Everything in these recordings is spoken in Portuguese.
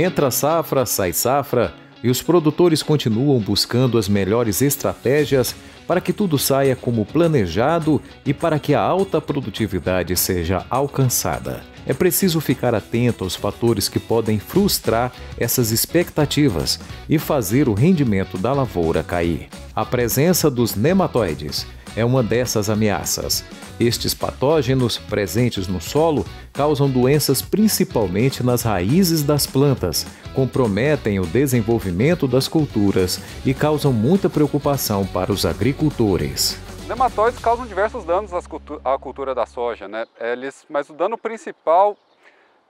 Entra safra, sai safra, e os produtores continuam buscando as melhores estratégias para que tudo saia como planejado e para que a alta produtividade seja alcançada. É preciso ficar atento aos fatores que podem frustrar essas expectativas e fazer o rendimento da lavoura cair. A presença dos nematóides, é uma dessas ameaças. Estes patógenos presentes no solo causam doenças principalmente nas raízes das plantas, comprometem o desenvolvimento das culturas e causam muita preocupação para os agricultores. Nematóides causam diversos danos cultu à cultura da soja, né? Eles, mas o dano principal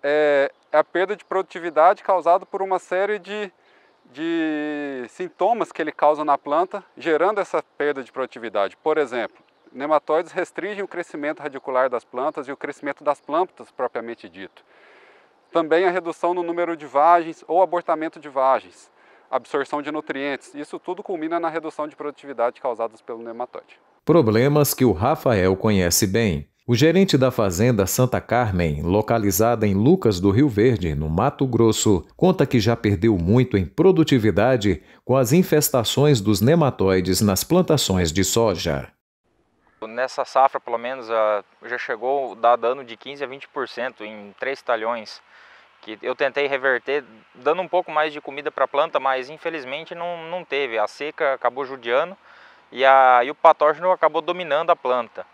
é, é a perda de produtividade causada por uma série de de sintomas que ele causa na planta, gerando essa perda de produtividade. Por exemplo, nematóides restringem o crescimento radicular das plantas e o crescimento das plantas propriamente dito. Também a redução no número de vagens ou abortamento de vagens, absorção de nutrientes. Isso tudo culmina na redução de produtividade causadas pelo nematóide. Problemas que o Rafael conhece bem. O gerente da fazenda Santa Carmen, localizada em Lucas do Rio Verde, no Mato Grosso, conta que já perdeu muito em produtividade com as infestações dos nematóides nas plantações de soja. Nessa safra, pelo menos, já chegou a dar dano de 15 a 20% em três talhões, que eu tentei reverter dando um pouco mais de comida para a planta, mas infelizmente não, não teve. A seca acabou judiando e, a, e o patógeno acabou dominando a planta.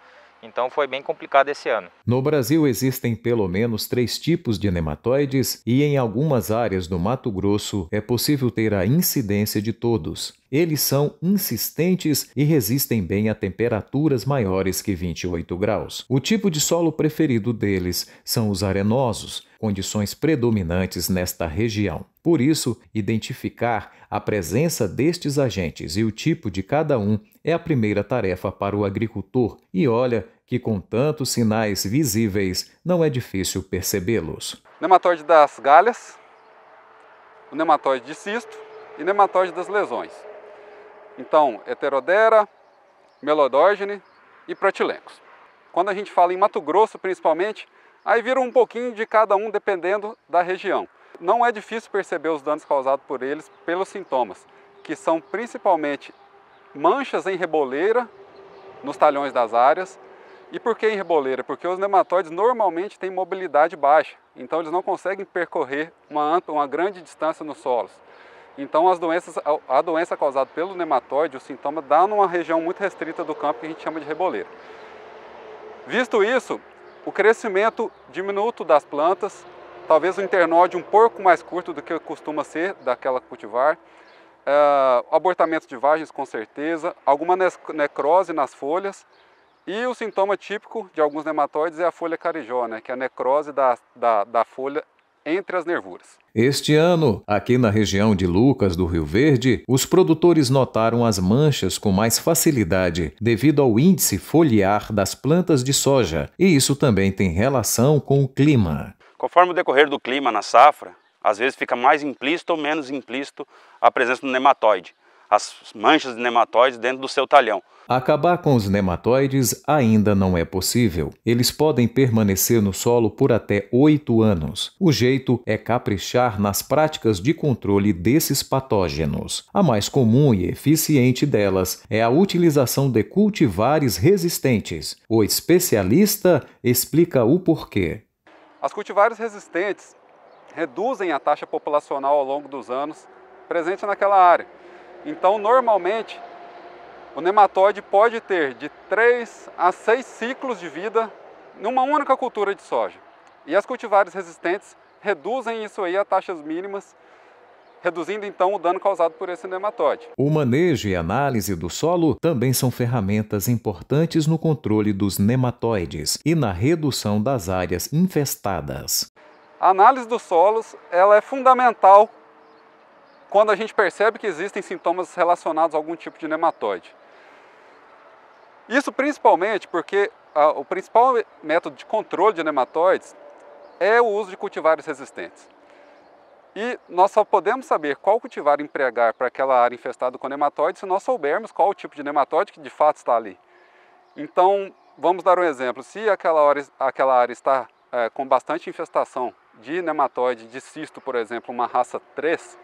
Então foi bem complicado esse ano. No Brasil existem pelo menos três tipos de nematóides e em algumas áreas do Mato Grosso é possível ter a incidência de todos. Eles são insistentes e resistem bem a temperaturas maiores que 28 graus. O tipo de solo preferido deles são os arenosos, condições predominantes nesta região. Por isso, identificar a presença destes agentes e o tipo de cada um é a primeira tarefa para o agricultor. E olha que com tantos sinais visíveis não é difícil percebê-los. Nematóide das galhas, o nematóide de cisto e nematóide das lesões. Então, heterodera, melodógene e pratilencos. Quando a gente fala em Mato Grosso, principalmente, aí vira um pouquinho de cada um dependendo da região. Não é difícil perceber os danos causados por eles pelos sintomas, que são principalmente manchas em reboleira nos talhões das áreas, e por que em reboleira? Porque os nematóides normalmente têm mobilidade baixa, então eles não conseguem percorrer uma, ampla, uma grande distância nos solos. Então as doenças, a doença causada pelo nematóide, o sintoma dá numa região muito restrita do campo que a gente chama de reboleira. Visto isso, o crescimento diminuto das plantas, talvez o internode um pouco mais curto do que costuma ser daquela cultivar, uh, abortamento de vagens com certeza, alguma necrose nas folhas e o sintoma típico de alguns nematóides é a folha carijó, né, que é a necrose da, da, da folha entre as nervuras. Este ano, aqui na região de Lucas do Rio Verde, os produtores notaram as manchas com mais facilidade devido ao índice foliar das plantas de soja, e isso também tem relação com o clima. Conforme o decorrer do clima na safra, às vezes fica mais implícito ou menos implícito a presença do nematóide as manchas de nematóides dentro do seu talhão. Acabar com os nematóides ainda não é possível. Eles podem permanecer no solo por até oito anos. O jeito é caprichar nas práticas de controle desses patógenos. A mais comum e eficiente delas é a utilização de cultivares resistentes. O especialista explica o porquê. As cultivares resistentes reduzem a taxa populacional ao longo dos anos presente naquela área então, normalmente, o nematóide pode ter de 3 a 6 ciclos de vida numa única cultura de soja. E as cultivares resistentes reduzem isso aí a taxas mínimas, reduzindo então o dano causado por esse nematóide. O manejo e análise do solo também são ferramentas importantes no controle dos nematóides e na redução das áreas infestadas. A análise dos solos ela é fundamental quando a gente percebe que existem sintomas relacionados a algum tipo de nematóide. Isso principalmente porque a, ah, o principal método de controle de nematóides é o uso de cultivares resistentes. E nós só podemos saber qual cultivar empregar para aquela área infestada com nematóides se nós soubermos qual o tipo de nematóide que de fato está ali. Então, vamos dar um exemplo. Se aquela, hora, aquela área está é, com bastante infestação de nematóide, de cisto, por exemplo, uma raça 3,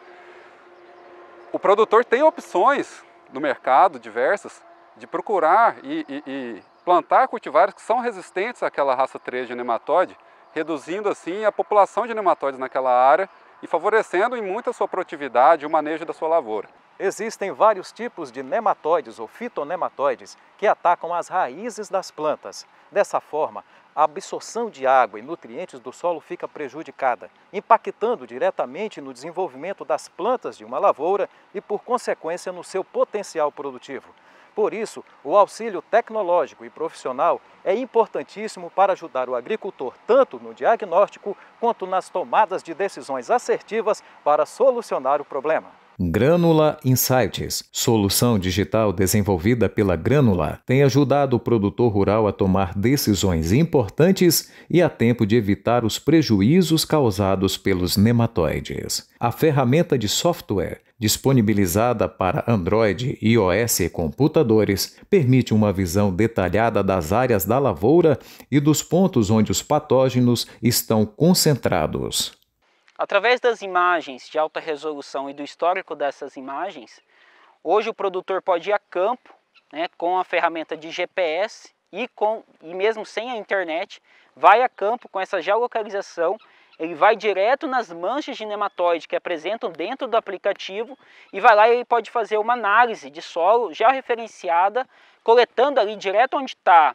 o produtor tem opções no mercado diversas de procurar e, e, e plantar cultivares que são resistentes àquela raça 3 de nematóide, reduzindo assim a população de nematóides naquela área e favorecendo em muito a sua produtividade e o manejo da sua lavoura. Existem vários tipos de nematóides ou fitonematóides que atacam as raízes das plantas. Dessa forma, a absorção de água e nutrientes do solo fica prejudicada, impactando diretamente no desenvolvimento das plantas de uma lavoura e, por consequência, no seu potencial produtivo. Por isso, o auxílio tecnológico e profissional é importantíssimo para ajudar o agricultor tanto no diagnóstico quanto nas tomadas de decisões assertivas para solucionar o problema. Granula Insights, solução digital desenvolvida pela Granula, tem ajudado o produtor rural a tomar decisões importantes e a tempo de evitar os prejuízos causados pelos nematóides. A ferramenta de software disponibilizada para Android, iOS e computadores, permite uma visão detalhada das áreas da lavoura e dos pontos onde os patógenos estão concentrados. Através das imagens de alta resolução e do histórico dessas imagens, hoje o produtor pode ir a campo né, com a ferramenta de GPS e, com, e mesmo sem a internet, vai a campo com essa geolocalização, ele vai direto nas manchas de nematóide que apresentam dentro do aplicativo e vai lá e ele pode fazer uma análise de solo já referenciada, coletando ali direto onde está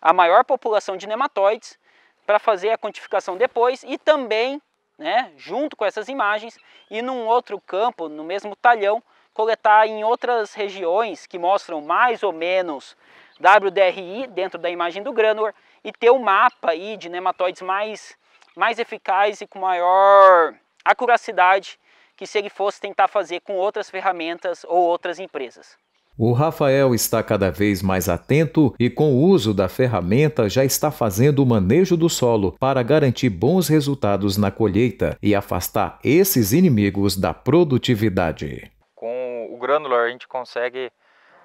a maior população de nematóides para fazer a quantificação depois e também né, junto com essas imagens e num outro campo, no mesmo talhão, coletar em outras regiões que mostram mais ou menos WDRI dentro da imagem do granular e ter um mapa aí de nematóides mais, mais eficaz e com maior acuracidade que se ele fosse tentar fazer com outras ferramentas ou outras empresas. O Rafael está cada vez mais atento e, com o uso da ferramenta, já está fazendo o manejo do solo para garantir bons resultados na colheita e afastar esses inimigos da produtividade. Com o granular, a gente consegue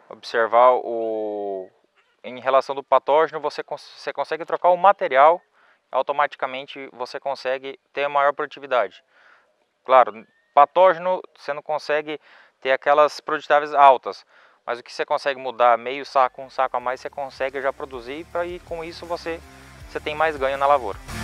observar o. Em relação do patógeno, você, cons... você consegue trocar o material, automaticamente você consegue ter maior produtividade. Claro, patógeno você não consegue ter aquelas produtividades altas, mas o que você consegue mudar meio saco, um saco a mais, você consegue já produzir e com isso você, você tem mais ganho na lavoura.